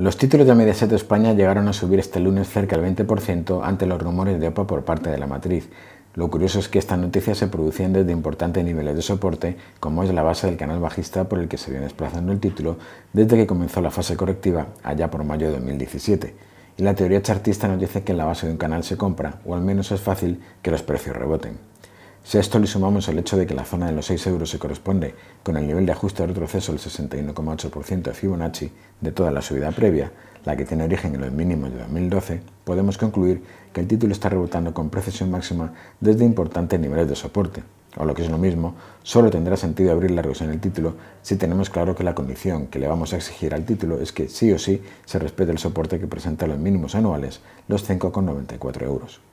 Los títulos de Mediaset España llegaron a subir este lunes cerca del 20% ante los rumores de OPA por parte de la matriz. Lo curioso es que estas noticias se producían desde importantes niveles de soporte, como es la base del canal bajista por el que se viene desplazando el título desde que comenzó la fase correctiva allá por mayo de 2017. Y la teoría chartista nos dice que en la base de un canal se compra, o al menos es fácil que los precios reboten. Si a esto le sumamos el hecho de que la zona de los 6 euros se corresponde con el nivel de ajuste de retroceso del 61,8% de Fibonacci de toda la subida previa, la que tiene origen en los mínimos de 2012, podemos concluir que el título está rebotando con precesión máxima desde importantes niveles de soporte. O lo que es lo mismo, solo tendrá sentido abrir largos en el título si tenemos claro que la condición que le vamos a exigir al título es que sí o sí se respete el soporte que presenta los mínimos anuales, los 5,94 euros.